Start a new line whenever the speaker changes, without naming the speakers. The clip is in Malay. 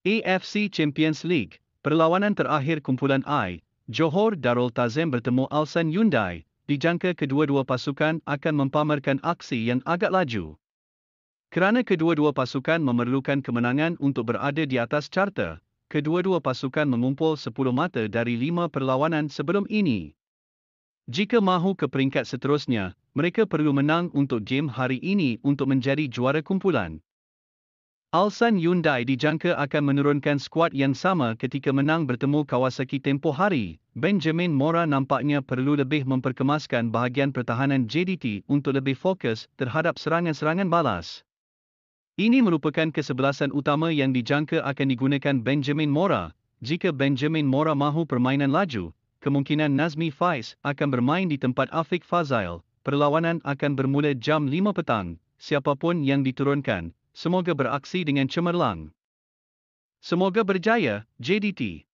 AFC Champions League, perlawanan terakhir kumpulan I, Johor Darul Tazim bertemu Alsan Hyundai, dijangka kedua-dua pasukan akan mempamerkan aksi yang agak laju. Kerana kedua-dua pasukan memerlukan kemenangan untuk berada di atas carta, kedua-dua pasukan mengumpul 10 mata dari 5 perlawanan sebelum ini. Jika mahu ke peringkat seterusnya, mereka perlu menang untuk game hari ini untuk menjadi juara kumpulan. Alsan Hyundai dijangka akan menurunkan skuad yang sama ketika menang bertemu Kawasaki tempoh hari. Benjamin Mora nampaknya perlu lebih memperkemaskan bahagian pertahanan JDT untuk lebih fokus terhadap serangan-serangan balas. Ini merupakan kesebelasan utama yang dijangka akan digunakan Benjamin Mora. Jika Benjamin Mora mahu permainan laju, kemungkinan Nazmi Faiz akan bermain di tempat Afiq Fazail. Perlawanan akan bermula jam 5 petang. Siapapun yang diturunkan, semoga beraksi dengan cemerlang. Semoga berjaya, JDT.